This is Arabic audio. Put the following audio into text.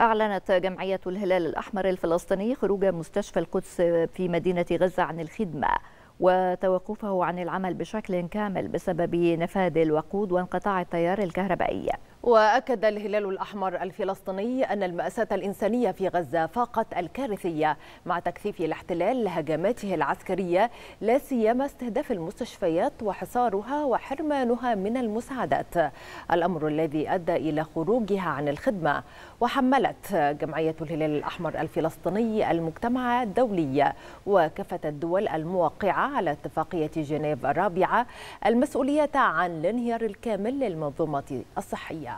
أعلنت جمعية الهلال الأحمر الفلسطيني خروج مستشفى القدس في مدينة غزة عن الخدمة وتوقفه عن العمل بشكل كامل بسبب نفاذ الوقود وانقطاع التيار الكهربائي وأكد الهلال الأحمر الفلسطيني أن المأساة الإنسانية في غزة فاقت الكارثية مع تكثيف الاحتلال لهجماته العسكرية لا سيما استهداف المستشفيات وحصارها وحرمانها من المساعدات الأمر الذي أدى إلى خروجها عن الخدمة وحملت جمعية الهلال الأحمر الفلسطيني المجتمع الدولي وكافة الدول الموقعة على اتفاقية جنيف الرابعة المسؤولية عن الانهيار الكامل للمنظومة الصحية